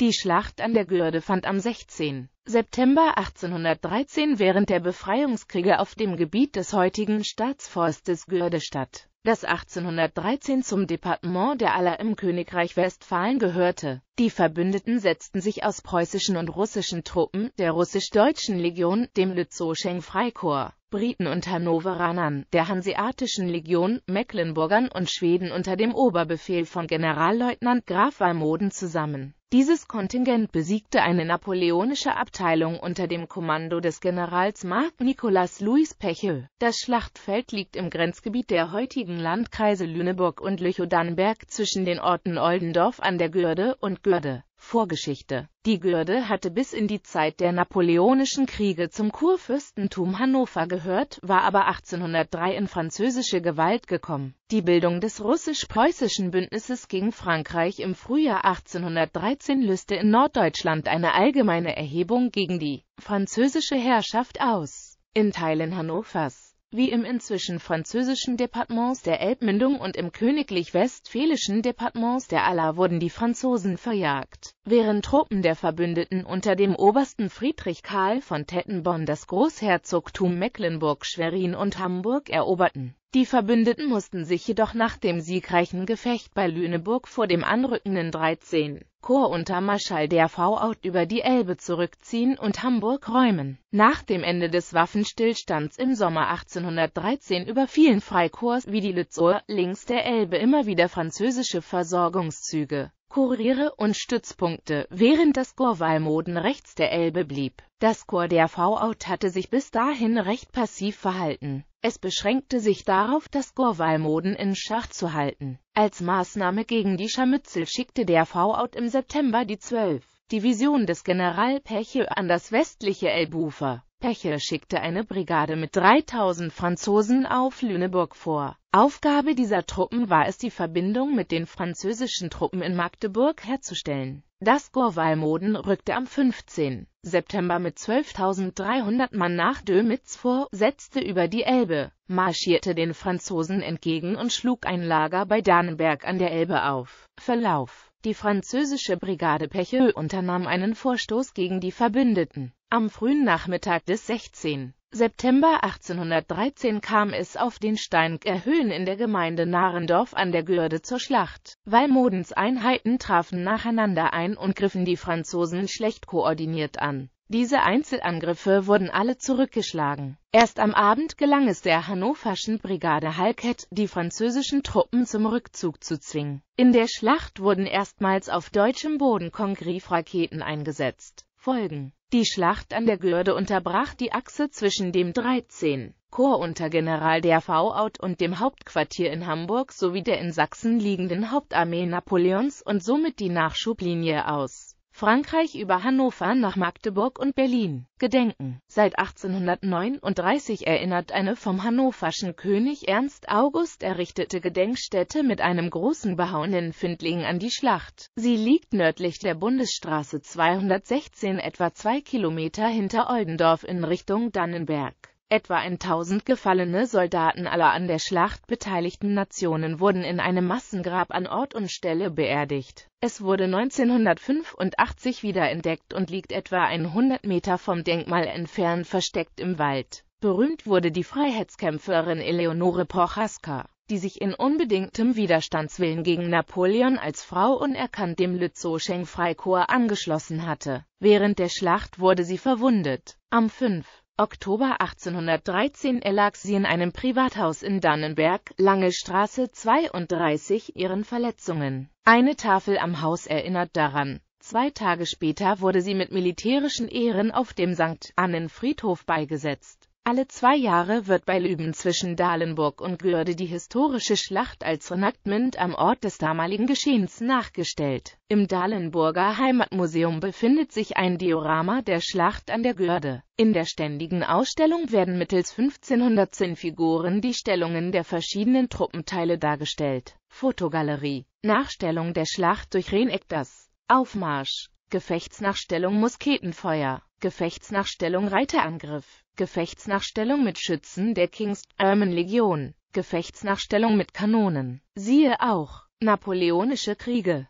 Die Schlacht an der Gürde fand am 16. September 1813 während der Befreiungskriege auf dem Gebiet des heutigen Staatsforstes Gürde statt, das 1813 zum Departement der Aller im Königreich Westfalen gehörte. Die Verbündeten setzten sich aus preußischen und russischen Truppen, der russisch-deutschen Legion, dem lützow Freikorps, Briten und Hannoveranern, der Hanseatischen Legion, Mecklenburgern und Schweden unter dem Oberbefehl von Generalleutnant Graf Walmoden zusammen dieses Kontingent besiegte eine napoleonische Abteilung unter dem Kommando des Generals Marc Nicolas Louis Pechel. Das Schlachtfeld liegt im Grenzgebiet der heutigen Landkreise Lüneburg und Lüchow-Dannenberg zwischen den Orten Oldendorf an der Gürde und Gürde. Vorgeschichte. Die Gürde hatte bis in die Zeit der Napoleonischen Kriege zum Kurfürstentum Hannover gehört, war aber 1803 in französische Gewalt gekommen. Die Bildung des russisch-preußischen Bündnisses gegen Frankreich im Frühjahr 1813 löste in Norddeutschland eine allgemeine Erhebung gegen die französische Herrschaft aus. In Teilen Hannovers wie im inzwischen französischen Departements der Elbmündung und im königlich-westfälischen Departements der Aller wurden die Franzosen verjagt, während Truppen der Verbündeten unter dem Obersten Friedrich Karl von Tettenborn das Großherzogtum Mecklenburg, Schwerin und Hamburg eroberten. Die Verbündeten mussten sich jedoch nach dem siegreichen Gefecht bei Lüneburg vor dem anrückenden 13. Korps unter Marschall der v VAUT über die Elbe zurückziehen und Hamburg räumen. Nach dem Ende des Waffenstillstands im Sommer 1813 überfielen Freikorps wie die Lützur links der Elbe immer wieder französische Versorgungszüge. Kuriere und Stützpunkte, während das Korps Walmoden rechts der Elbe blieb. Das Korps der v VAUT hatte sich bis dahin recht passiv verhalten. Es beschränkte sich darauf, das Gorwalmoden in Schach zu halten. Als Maßnahme gegen die Scharmützel schickte der V-Out im September die 12. Division des General Pechel an das westliche Elbufer. Pechel schickte eine Brigade mit 3000 Franzosen auf Lüneburg vor. Aufgabe dieser Truppen war es, die Verbindung mit den französischen Truppen in Magdeburg herzustellen. Das Gorwalmoden rückte am 15. September mit 12.300 Mann nach Dömitz vor, setzte über die Elbe, marschierte den Franzosen entgegen und schlug ein Lager bei Dannenberg an der Elbe auf. Verlauf Die französische Brigade Pecheux unternahm einen Vorstoß gegen die Verbündeten. Am frühen Nachmittag des 16. September 1813 kam es auf den Steinecker Höhen in der Gemeinde Narendorf an der Gürde zur Schlacht. Walmodens Einheiten trafen nacheinander ein und griffen die Franzosen schlecht koordiniert an. Diese Einzelangriffe wurden alle zurückgeschlagen. Erst am Abend gelang es der hannoverschen Brigade Halkett, die französischen Truppen zum Rückzug zu zwingen. In der Schlacht wurden erstmals auf deutschem Boden Congreve-Raketen eingesetzt folgen. Die Schlacht an der Görde unterbrach die Achse zwischen dem 13. Korps unter General der V-Out und dem Hauptquartier in Hamburg sowie der in Sachsen liegenden Hauptarmee Napoleons und somit die Nachschublinie aus. Frankreich über Hannover nach Magdeburg und Berlin. Gedenken. Seit 1839 erinnert eine vom hannoverschen König Ernst August errichtete Gedenkstätte mit einem großen behauenen Findling an die Schlacht. Sie liegt nördlich der Bundesstraße 216 etwa zwei Kilometer hinter Oldendorf in Richtung Dannenberg. Etwa 1000 gefallene Soldaten aller an der Schlacht beteiligten Nationen wurden in einem Massengrab an Ort und Stelle beerdigt. Es wurde 1985 wiederentdeckt und liegt etwa 100 Meter vom Denkmal entfernt versteckt im Wald. Berühmt wurde die Freiheitskämpferin Eleonore Prochaska, die sich in unbedingtem Widerstandswillen gegen Napoleon als Frau unerkannt dem Lützow-Scheng-Freikorps angeschlossen hatte. Während der Schlacht wurde sie verwundet. Am 5. Oktober 1813 erlag sie in einem Privathaus in Dannenberg, Lange Straße 32, ihren Verletzungen. Eine Tafel am Haus erinnert daran. Zwei Tage später wurde sie mit militärischen Ehren auf dem St. Annenfriedhof beigesetzt. Alle zwei Jahre wird bei Lüben zwischen Dahlenburg und Görde die historische Schlacht als Renaktment am Ort des damaligen Geschehens nachgestellt. Im Dahlenburger Heimatmuseum befindet sich ein Diorama der Schlacht an der Görde. In der ständigen Ausstellung werden mittels 1510 Figuren die Stellungen der verschiedenen Truppenteile dargestellt. Fotogalerie Nachstellung der Schlacht durch Renektas Aufmarsch Gefechtsnachstellung Musketenfeuer Gefechtsnachstellung Reiterangriff, Gefechtsnachstellung mit Schützen der King's German Legion, Gefechtsnachstellung mit Kanonen. Siehe auch Napoleonische Kriege